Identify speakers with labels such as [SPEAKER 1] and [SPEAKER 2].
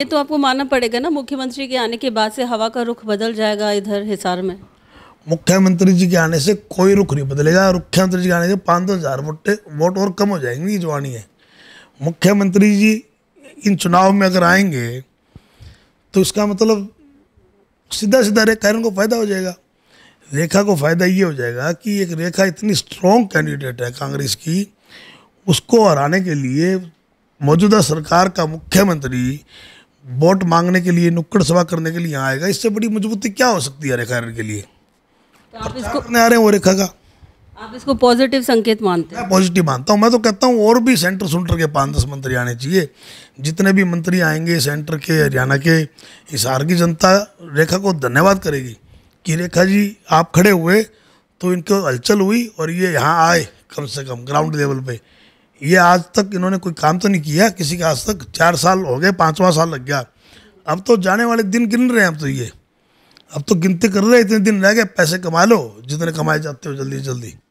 [SPEAKER 1] ये तो आपको मानना पड़ेगा ना मुख्यमंत्री के आने के बाद से हवा का रुख बदल जाएगा इधर हिसार में
[SPEAKER 2] मुख्यमंत्री जी के आने से कोई रुख नहीं बदलेगा मुख्यमंत्री जी के आने से पाँच दो हज़ार वोटे वोट और कम हो जो आनी है मुख्यमंत्री जी इन चुनाव में अगर आएंगे तो इसका मतलब सीधा सीधा रेखा उनको फ़ायदा हो जाएगा रेखा को फ़ायदा ये हो जाएगा कि एक रेखा इतनी स्ट्रॉन्ग कैंडिडेट है कांग्रेस की उसको हराने के लिए मौजूदा सरकार का मुख्यमंत्री वोट मांगने के लिए नुक्कड़ सभा करने के लिए यहाँ आएगा इससे बड़ी मजबूती क्या हो सकती है रेखा के लिए तो आप इसको आ रहे हैं वो रेखा का
[SPEAKER 1] आप इसको पॉजिटिव संकेत मानते हैं
[SPEAKER 2] पॉजिटिव मानता हूँ मैं तो कहता हूँ और भी सेंटर सुंटर के पाँच दस मंत्री आने चाहिए जितने भी मंत्री आएंगे सेंटर के हरियाणा के हिसार की जनता रेखा को धन्यवाद करेगी कि रेखा जी आप खड़े हुए तो इनको हलचल हुई और ये यहाँ आए कम से कम ग्राउंड लेवल पे ये आज तक इन्होंने कोई काम तो नहीं किया किसी का आज तक चार साल हो गए पाँचवा साल लग गया अब तो जाने वाले दिन गिन रहे हैं अब तो ये अब तो गिनती कर रहे हैं इतने दिन रह गए पैसे कमा लो जितने कमाए जाते हो जल्दी जल्दी